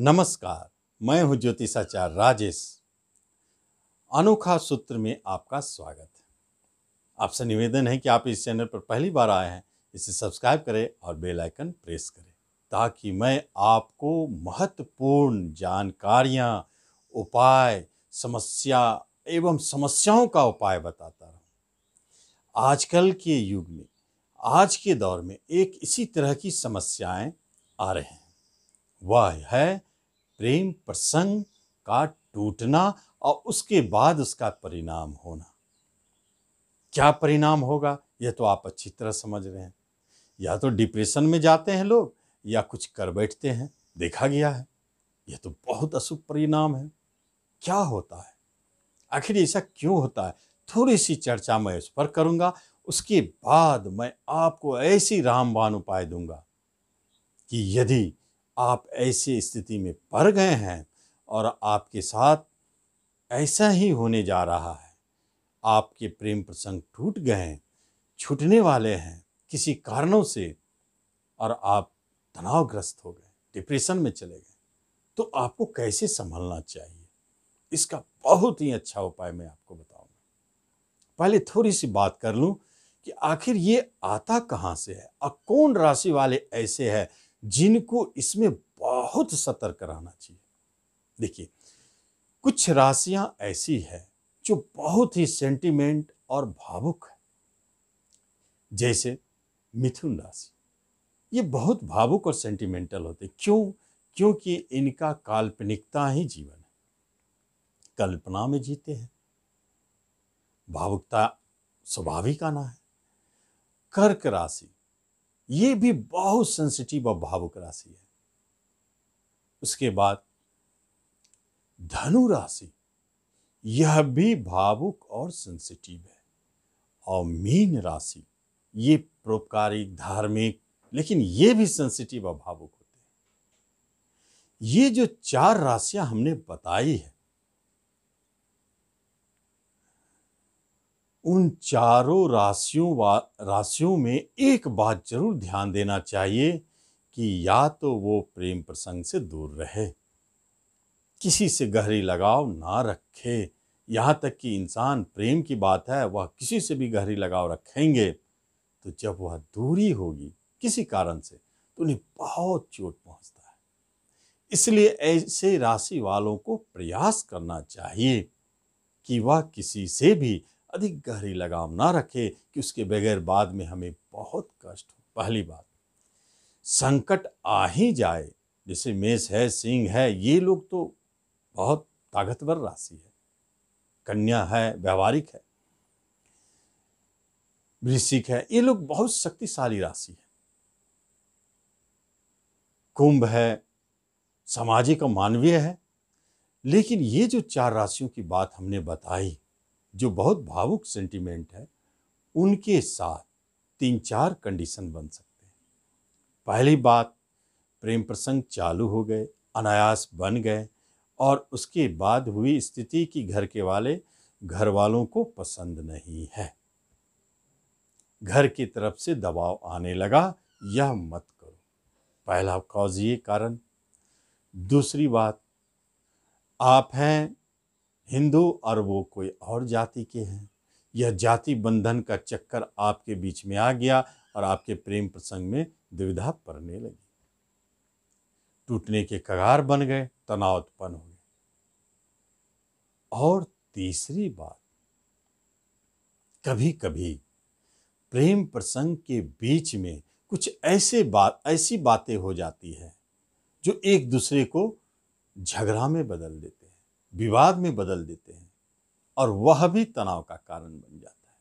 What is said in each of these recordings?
नमस्कार मैं हूं ज्योतिषाचार्य राजेश अनोखा सूत्र में आपका स्वागत है आपसे निवेदन है कि आप इस चैनल पर पहली बार आए हैं इसे सब्सक्राइब करें और बेल आइकन प्रेस करें ताकि मैं आपको महत्वपूर्ण जानकारियां उपाय समस्या एवं समस्याओं का उपाय बताता रहूं आजकल के युग में आज के दौर में एक इसी तरह की समस्याएं आ रहे हैं वह है प्रेम प्रसंग का टूटना और उसके बाद उसका परिणाम होना क्या परिणाम होगा यह तो आप अच्छी तरह समझ रहे हैं या तो डिप्रेशन में जाते हैं लोग या कुछ कर बैठते हैं देखा गया है यह तो बहुत अशुभ परिणाम है क्या होता है आखिर ऐसा क्यों होता है थोड़ी सी चर्चा मैं उस पर करूंगा उसके बाद मैं आपको ऐसी रामबान उपाय दूंगा कि यदि आप ऐसी स्थिति में पड़ गए हैं और आपके साथ ऐसा ही होने जा रहा है आपके प्रेम प्रसंग टूट गए हैं छूटने वाले हैं किसी कारणों से और आप तनावग्रस्त हो गए डिप्रेशन में चले गए तो आपको कैसे संभलना चाहिए इसका बहुत ही अच्छा उपाय मैं आपको बताऊंगा पहले थोड़ी सी बात कर लूं कि आखिर ये आता कहाँ से है और कौन राशि वाले ऐसे हैं जिनको इसमें बहुत सतर्क रहना चाहिए देखिए कुछ राशियां ऐसी है जो बहुत ही सेंटिमेंट और भावुक है जैसे मिथुन राशि ये बहुत भावुक और सेंटिमेंटल होते क्यों क्योंकि इनका काल्पनिकता ही जीवन है कल्पना में जीते हैं भावुकता स्वाभाविक आना है कर्क राशि ये भी बहुत सेंसिटिव और भावुक राशि है उसके बाद धनु राशि यह भी भावुक और सेंसिटिव है और मीन राशि ये परोपकारिक धार्मिक लेकिन ये भी सेंसिटिव और भावुक होते हैं ये जो चार राशियां हमने बताई है उन चारों राशियों राशियों में एक बात जरूर ध्यान देना चाहिए कि या तो वो प्रेम प्रसंग से दूर रहे किसी से गहरी लगाव ना रखे यहाँ तक कि इंसान प्रेम की बात है वह किसी से भी गहरी लगाव रखेंगे तो जब वह दूरी होगी किसी कारण से तो उन्हें बहुत चोट पहुँचता है इसलिए ऐसे राशि वालों को प्रयास करना चाहिए कि वह किसी से भी अधिक गहरी लगाम ना रखे कि उसके बगैर बाद में हमें बहुत कष्ट हो पहली बात संकट आ ही जाए जैसे मेष है सिंह है ये लोग तो बहुत ताकतवर राशि है कन्या है व्यवहारिक है वृश्चिक है ये लोग बहुत शक्तिशाली राशि है कुंभ है सामाजिक और मानवीय है लेकिन ये जो चार राशियों की बात हमने बताई जो बहुत भावुक सेंटीमेंट है उनके साथ तीन चार कंडीशन बन सकते हैं पहली बात प्रेम प्रसंग चालू हो गए अनायास बन गए और उसके बाद हुई स्थिति कि घर के वाले घर वालों को पसंद नहीं है घर की तरफ से दबाव आने लगा यह मत करो पहला कॉज ये कारण दूसरी बात आप हैं हिंदू और वो कोई और जाति के हैं यह जाति बंधन का चक्कर आपके बीच में आ गया और आपके प्रेम प्रसंग में दुविधा पड़ने लगी टूटने के कगार बन गए तनाव उत्पन्न हो गए और तीसरी बात कभी कभी प्रेम प्रसंग के बीच में कुछ ऐसे बात ऐसी बातें हो जाती है जो एक दूसरे को झगड़ा में बदल देती विवाद में बदल देते हैं और वह भी तनाव का कारण बन जाता है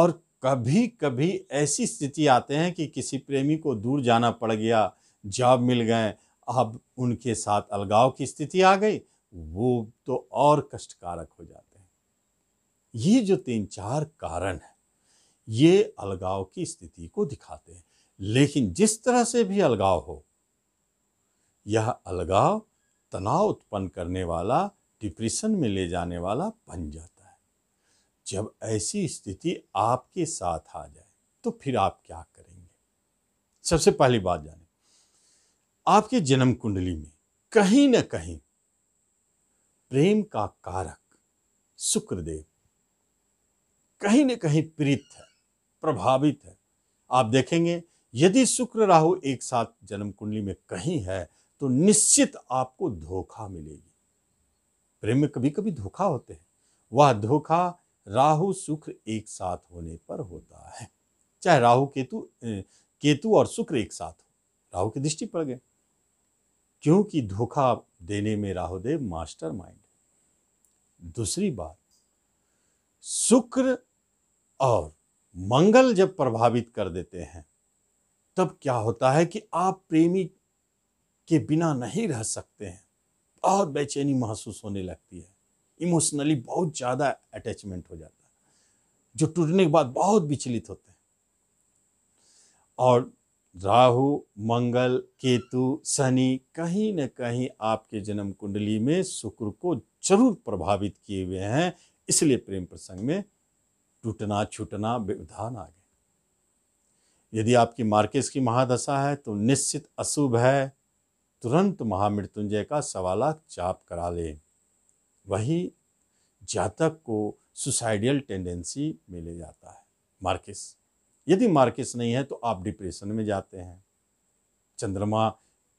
और कभी कभी ऐसी स्थिति आते हैं कि किसी प्रेमी को दूर जाना पड़ गया जॉब मिल गए अब उनके साथ अलगाव की स्थिति आ गई वो तो और कष्टकारक हो जाते हैं ये जो तीन चार कारण हैं ये अलगाव की स्थिति को दिखाते हैं लेकिन जिस तरह से भी अलगाव हो यह अलगाव तनाव उत्पन्न करने वाला डिप्रेशन में ले जाने वाला बन जाता है जब ऐसी स्थिति आपके साथ आ जाए तो फिर आप क्या करेंगे सबसे पहली बात जाने आपके जन्म कुंडली में कहीं ना कहीं प्रेम का कारक शुक्रदेव कहीं ना कहीं पीड़ित है प्रभावित है आप देखेंगे यदि शुक्र राहु एक साथ जन्म कुंडली में कहीं है तो निश्चित आपको धोखा मिलेगी प्रेम में कभी कभी धोखा होते हैं वह धोखा राहु शुक्र एक साथ होने पर होता है चाहे राहु केतु केतु और शुक्र एक साथ हो राहु की दृष्टि पड़ गए क्योंकि धोखा देने में राहुदेव मास्टर माइंड दूसरी बात शुक्र और मंगल जब प्रभावित कर देते हैं तब क्या होता है कि आप प्रेमी के बिना नहीं रह सकते हैं और बेचैनी महसूस होने लगती है इमोशनली बहुत ज़्यादा अटैचमेंट हो जाता है जो टूटने के बाद बहुत विचलित होते हैं और राहु मंगल केतु शनि कहीं न कहीं आपके जन्म कुंडली में शुक्र को जरूर प्रभावित किए हुए हैं इसलिए प्रेम प्रसंग में टूटना छूटना व्यवधान आ गए यदि आपकी मार्केश की महादशा है तो निश्चित अशुभ है तुरंत महामृत्युंजय का सवाला चाप करा ले वही जातक को सुसाइडियल टेंडेंसी में ले जाता है मार्किस यदि मार्किस नहीं है तो आप डिप्रेशन में जाते हैं चंद्रमा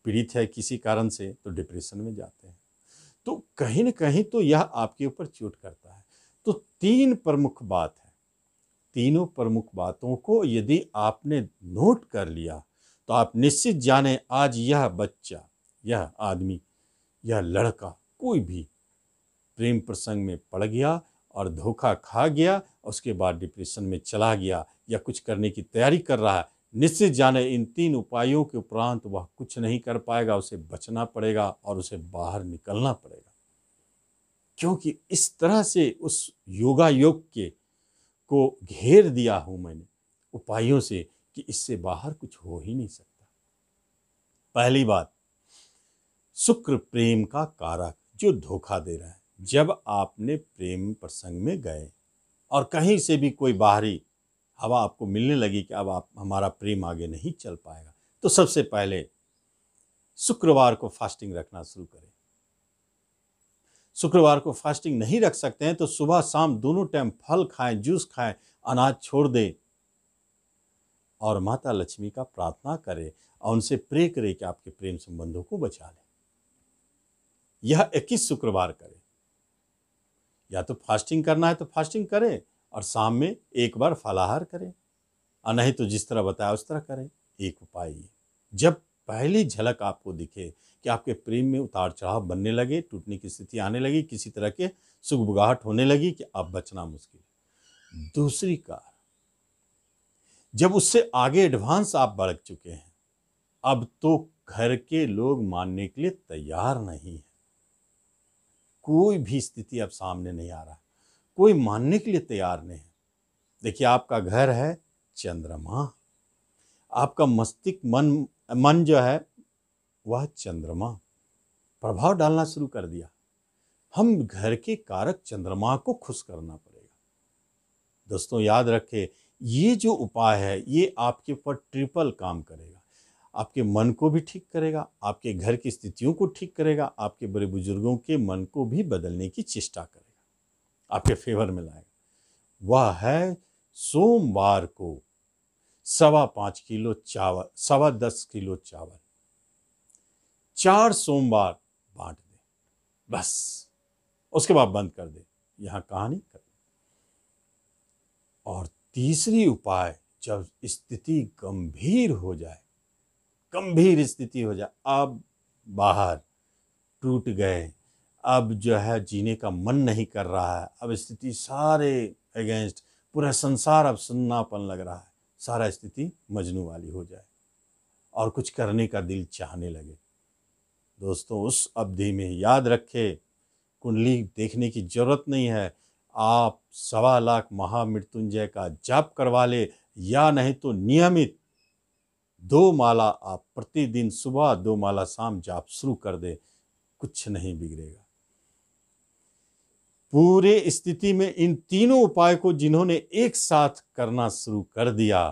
पीड़ित है किसी कारण से तो डिप्रेशन में जाते हैं तो कहीं ना कहीं तो यह आपके ऊपर चोट करता है तो तीन प्रमुख बात है तीनों प्रमुख बातों को यदि आपने नोट कर लिया तो आप निश्चित जाने आज यह बच्चा यह आदमी यह लड़का कोई भी प्रेम प्रसंग में पड़ गया और धोखा खा गया उसके बाद डिप्रेशन में चला गया या कुछ करने की तैयारी कर रहा है निश्चित जाने इन तीन उपायों के उपरांत वह कुछ नहीं कर पाएगा उसे बचना पड़ेगा और उसे बाहर निकलना पड़ेगा क्योंकि इस तरह से उस योगा योग के को घेर दिया हूं मैंने उपायों से कि इससे बाहर कुछ हो ही नहीं सकता पहली बात शुक्र प्रेम का कारक जो धोखा दे रहा है जब आपने प्रेम प्रसंग में गए और कहीं से भी कोई बाहरी हवा आपको मिलने लगी कि अब आप हमारा प्रेम आगे नहीं चल पाएगा तो सबसे पहले शुक्रवार को फास्टिंग रखना शुरू करें शुक्रवार को फास्टिंग नहीं रख सकते हैं तो सुबह शाम दोनों टाइम फल खाएं जूस खाएं अनाज छोड़ दें और माता लक्ष्मी का प्रार्थना करें और उनसे प्रे करें कि आपके प्रेम संबंधों को बचा लें यह इक्कीस शुक्रवार करें या तो फास्टिंग करना है तो फास्टिंग करें और शाम में एक बार फलाहार करें और नहीं तो जिस तरह बताया उस तरह करें एक उपाय ये जब पहली झलक आपको दिखे कि आपके प्रेम में उतार चढ़ाव बनने लगे टूटने की स्थिति आने लगी किसी तरह के सुखबुगाहट होने लगी कि आप बचना मुश्किल है दूसरी कार जब उससे आगे एडवांस आप बढ़ चुके हैं अब तो घर के लोग मानने के लिए तैयार नहीं है कोई भी स्थिति अब सामने नहीं आ रहा कोई मानने के लिए तैयार नहीं है देखिए आपका घर है चंद्रमा आपका मस्तिष्क मन मन जो है वह चंद्रमा प्रभाव डालना शुरू कर दिया हम घर के कारक चंद्रमा को खुश करना पड़ेगा दोस्तों याद रखें ये जो उपाय है ये आपके ऊपर ट्रिपल काम करेगा आपके मन को भी ठीक करेगा आपके घर की स्थितियों को ठीक करेगा आपके बड़े बुजुर्गों के मन को भी बदलने की चेष्टा करेगा आपके फेवर में लाएगा वह है सोमवार को सवा पाँच किलो चावल सवा दस किलो चावल चार सोमवार बांट दे बस उसके बाद बंद कर दे यहाँ कहानी कर और तीसरी उपाय जब स्थिति गंभीर हो जाए गंभीर स्थिति हो जाए अब बाहर टूट गए अब जो है जीने का मन नहीं कर रहा है अब स्थिति सारे अगेंस्ट पूरा संसार अब सन्नापन लग रहा है सारा स्थिति मजनू वाली हो जाए और कुछ करने का दिल चाहने लगे दोस्तों उस अवधि में याद रखे कुंडली देखने की ज़रूरत नहीं है आप सवा लाख महामृत्युंजय का जाप करवा ले या नहीं तो नियमित दो माला आप प्रतिदिन सुबह दो माला शाम जाप शुरू कर दें कुछ नहीं बिगड़ेगा पूरे स्थिति में इन तीनों उपाय को जिन्होंने एक साथ करना शुरू कर दिया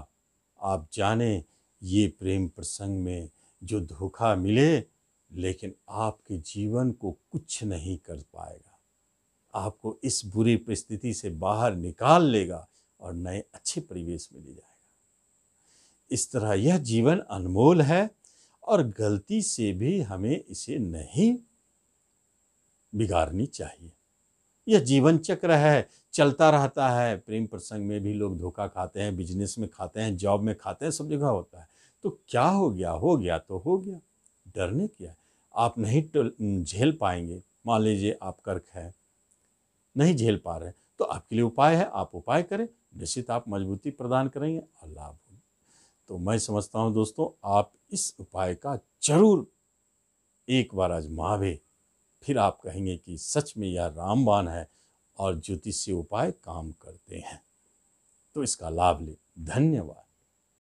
आप जाने ये प्रेम प्रसंग में जो धोखा मिले लेकिन आपके जीवन को कुछ नहीं कर पाएगा आपको इस बुरी परिस्थिति से बाहर निकाल लेगा और नए अच्छे परिवेश में ले जाएगा इस तरह यह जीवन अनमोल है और गलती से भी हमें इसे नहीं बिगाड़नी चाहिए यह जीवन चक्र है चलता रहता है प्रेम प्रसंग में भी लोग धोखा खाते हैं बिजनेस में खाते हैं जॉब में खाते हैं सब जगह होता है तो क्या हो गया हो गया तो हो गया डरने क्या आप नहीं झेल पाएंगे मान लीजिए आप कर्क है नहीं झेल पा रहे तो आपके लिए उपाय है आप उपाय करें निश्चित आप मजबूती प्रदान करेंगे और लाभ तो मैं समझता हूँ दोस्तों आप इस उपाय का जरूर एक बार आजमावे फिर आप कहेंगे कि सच में यह रामबान है और ज्योतिषीय उपाय काम करते हैं तो इसका लाभ ले धन्यवाद